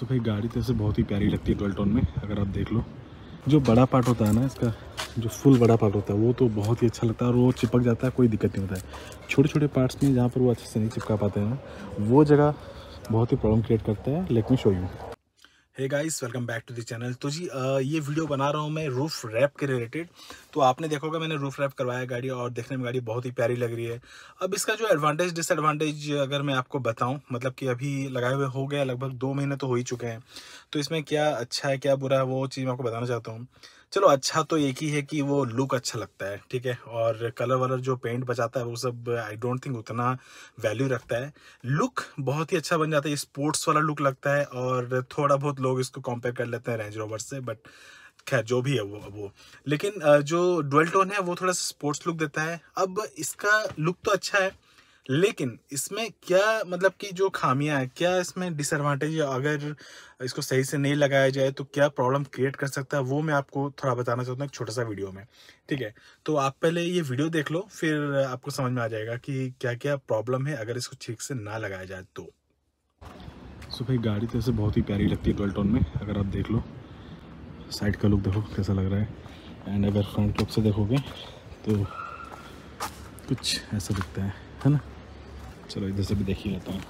सो भाई गाड़ी तो ऐसे बहुत ही प्यारी लगती है ट्वेल्व टोन में अगर आप देख लो जो बड़ा पार्ट होता है ना इसका जो फुल बड़ा पार्ट होता है वो तो बहुत ही अच्छा लगता है और वो चिपक जाता है कोई दिक्कत नहीं होता है छोटे छोटे पार्ट्स में जहाँ पर वो अच्छे से नहीं चिपका पाते हैं वो जगह बहुत ही प्रॉब्लम क्रिएट करता है लेकिन me show you hey guys welcome back to the channel तो जी आ, ये वीडियो बना रहा हूँ मैं रूफ़ रैप के रिलेटेड तो आपने देखा होगा मैंने रूफ़ रैप करवाया गाड़ी और देखने में गाड़ी बहुत ही प्यारी लग रही है अब इसका जो एडवांटेज डिसएडवांटेज अगर मैं आपको बताऊँ मतलब कि अभी लगाए हुए हो गया लगभग दो महीने तो हो ही चुके हैं तो इसमें क्या अच्छा है क्या बुरा है वो चीज़ मैं आपको बताना चाहता हूँ चलो अच्छा तो एक ही है कि वो लुक अच्छा लगता है ठीक है और कलर वलर जो पेंट बचाता है वो सब आई डोंट थिंक उतना वैल्यू रखता है लुक बहुत ही अच्छा बन जाता है स्पोर्ट्स वाला लुक लगता है और थोड़ा बहुत लोग इसको कंपेयर कर लेते हैं रेंज रोवर से बट खैर जो भी है वो वो लेकिन जो डोल्टोन है वो थोड़ा सा स्पोर्ट्स लुक देता है अब इसका लुक तो अच्छा है लेकिन इसमें क्या मतलब कि जो खामियां है क्या इसमें डिसएडवांटेज अगर इसको सही से नहीं लगाया जाए तो क्या प्रॉब्लम क्रिएट कर सकता है वो मैं आपको थोड़ा बताना चाहता हूँ एक छोटा सा वीडियो में ठीक है तो आप पहले ये वीडियो देख लो फिर आपको समझ में आ जाएगा कि क्या क्या प्रॉब्लम है अगर इसको ठीक से ना लगाया जाए तो सो भाई गाड़ी तो ऐसे बहुत ही प्यारी लगती है ट्वेल्व टोन में अगर आप देख लो साइड का लुक देखो कैसा लग रहा है एंड अगर फ्रंट लुक से देखोगे तो कुछ ऐसा दिखता है है ना चलो इधर से भी देख ही लेता हूँ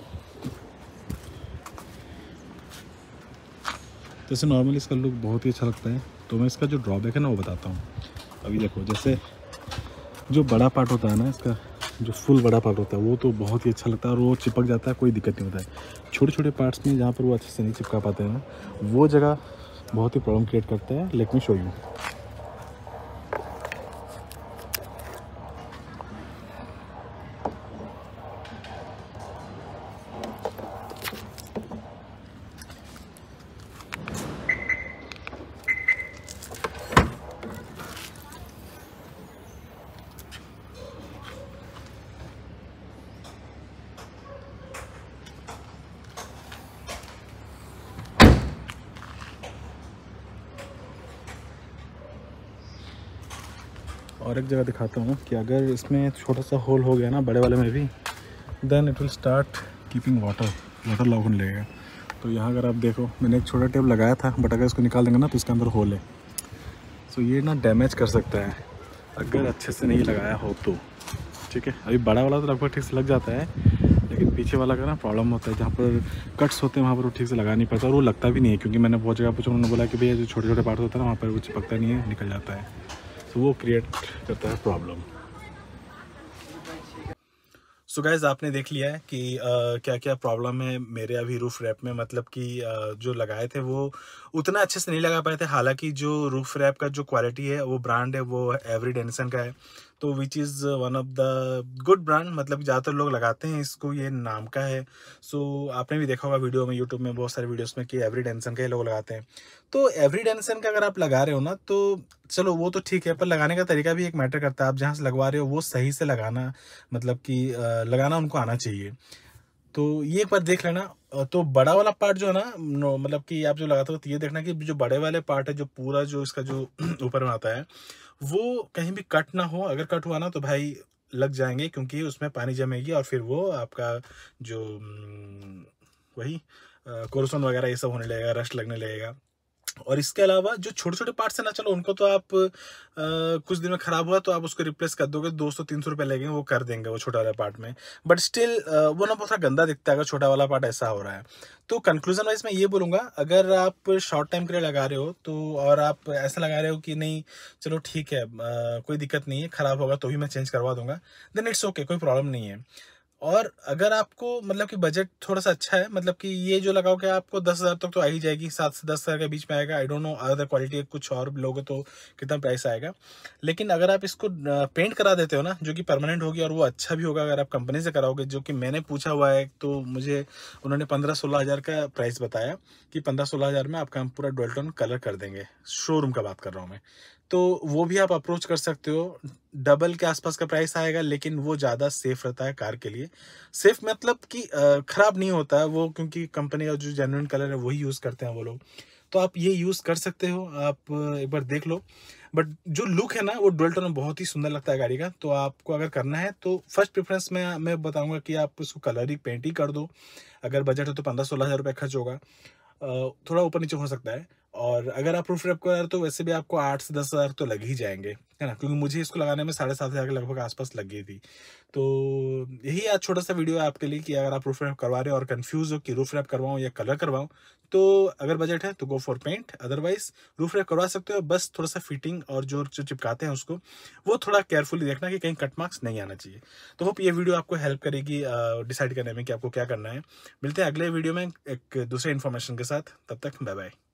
जैसे नॉर्मली इसका लुक बहुत ही अच्छा लगता है तो मैं इसका जो ड्रॉबैक है ना वो बताता हूँ अभी देखो जैसे जो बड़ा पार्ट होता है ना इसका जो फुल बड़ा पार्ट होता है वो तो बहुत ही अच्छा लगता है और वो चिपक जाता है कोई दिक्कत नहीं होता है छोटे छोटे पार्ट्स में जहाँ पर वो अच्छे से नहीं चिपका पाते हैं ना वो जगह बहुत ही प्रॉब्लम क्रिएट करता है लेकिन शो यू और एक जगह दिखाता हूँ कि अगर इसमें छोटा सा होल हो गया ना बड़े वाले में भी then it will start keeping water water lock होने लगेगा तो यहाँ अगर आप देखो मैंने एक छोटा टेप लगाया था बट अगर इसको निकाल देंगे ना तो इसके अंदर होल है सो so, ये ना डैमेज कर सकता है अगर अच्छे से नहीं लगाया हो तो ठीक है अभी बड़ा वाला तो लगभग ठीक से लग जाता है लेकिन पीछे वाला का ना प्रॉब्लम होता है जहाँ पर कट्स होते हैं वहाँ पर वो ठीक से लगा नहीं पाता और वो लगता भी नहीं है क्योंकि मैंने बहुत जगह पूछा उन्होंने बोला कि भैया जो छोटे छोटे पार्ट होता है ना वहाँ पर वो चिपकता नहीं है निकल जाता है तो वो क्रिएट करता है प्रॉब्लम सो गाइज आपने देख लिया है कि आ, क्या क्या प्रॉब्लम है मेरे अभी रूफ़ रैप में मतलब कि जो लगाए थे वो उतना अच्छे से नहीं लगा पाए थे हालांकि जो रूफ़ रैप का जो क्वालिटी है वो ब्रांड है वो एवरी डेनिसन का है तो which is one of the good brand मतलब ज़्यादातर लोग लगाते हैं इसको ये नाम का है सो so, आपने भी देखा होगा वीडियो में यूट्यूब में बहुत सारे वीडियोस में कि एवरी डेंसन का ही लोग लगाते हैं तो एवरी डेंसन का अगर आप लगा रहे हो ना तो चलो वो तो ठीक है पर लगाने का तरीका भी एक मैटर करता है आप जहाँ से लगवा रहे हो वो सही से लगाना मतलब कि लगाना उनको आना चाहिए तो ये एक बार देख लेना तो बड़ा वाला पार्ट जो है ना मतलब कि आप जो लगाते हो तो ये देखना कि जो बड़े वाले पार्ट है जो पूरा जो इसका जो ऊपर में आता है वो कहीं भी कट ना हो अगर कट हुआ ना तो भाई लग जाएंगे क्योंकि उसमें पानी जमेगी और फिर वो आपका जो वही कोरोसन वगैरह ये सब होने लगेगा रश लगने लगेगा और इसके अलावा जो छोटे छोटे पार्ट्स है ना चलो उनको तो आप आ, कुछ दिन में ख़राब हुआ तो आप उसको रिप्लेस कर दोगे दो सौ तीन सौ रुपये लगेंगे वो कर देंगे वो छोटा वाला पार्ट में बट स्टिल वो ना बहुत गंदा दिखता है अगर छोटा वाला पार्ट ऐसा हो रहा है तो कंक्लूजन वाइज मैं ये बोलूंगा अगर आप शॉर्ट टाइम के लिए लगा रहे हो तो और आप ऐसा लगा रहे हो कि नहीं चलो ठीक है आ, कोई दिक्कत नहीं है ख़राब होगा तो भी मैं चेंज करवा दूंगा देन इट्स ओके कोई प्रॉब्लम नहीं है और अगर आपको मतलब कि बजट थोड़ा सा अच्छा है मतलब कि ये जो लगाओ कि आपको दस हज़ार तक तो, तो आ ही जाएगी सात से दस हज़ार के बीच में आएगा I don't know other quality कुछ और लोगे तो कितना प्राइस आएगा लेकिन अगर आप इसको पेंट करा देते हो ना जो कि परमानेंट होगी और वो अच्छा भी होगा अगर आप कंपनी से कराओगे जो कि मैंने पूछा हुआ है तो मुझे उन्होंने पंद्रह सोलह हज़ार का प्राइस बताया कि पंद्रह सोलह हज़ार में आपका हम पूरा डोल्टन कलर कर देंगे शोरूम का बात कर रहा हूँ मैं तो वो भी आप अप्रोच कर सकते हो डबल के आसपास का प्राइस आएगा लेकिन वो ज़्यादा सेफ रहता है कार के लिए सेफ मतलब कि ख़राब नहीं होता है वो क्योंकि कंपनी का जो जेनुइन कलर है वही यूज़ करते हैं वो लोग तो आप ये यूज़ कर सकते हो आप एक बार देख लो बट जो लुक है ना वो डोल्टन में बहुत ही सुंदर लगता है गाड़ी का तो आपको अगर करना है तो फर्स्ट प्रेफरेंस में मैं बताऊंगा कि आप उसको कलर ही पेंट ही कर दो अगर बजट हो तो पंद्रह सोलह हज़ार रुपये खर्च होगा थोड़ा ऊपर नीचे हो सकता है और अगर आप प्रूफ रेप कर रहे हो तो वैसे भी आपको आठ से दस हज़ार तो लग ही जाएंगे है ना क्योंकि मुझे इसको लगाने में साढ़े सात हज़ार के लगभग आसपास लग गई थी तो यही आज छोटा सा वीडियो है आपके लिए कि अगर आप रूफ रैप करवा रहे हो और कन्फ्यूज़ हो कि रूफ रैप करवाऊँ या कलर करवाऊँ तो अगर बजट है तो go for paint otherwise roof wrap करवा सकते हो बस थोड़ा सा फिटिंग और जो जो चिपकाते हैं उसको वो थोड़ा केयरफुली देखना कि कहीं कट मार्क्स नहीं आना चाहिए तो होप ये वीडियो आपको हेल्प करेगी डिसाइड करने में कि आपको क्या करना है मिलते हैं अगले वीडियो में एक दूसरे इन्फॉर्मेशन के साथ तब तक बाय बाय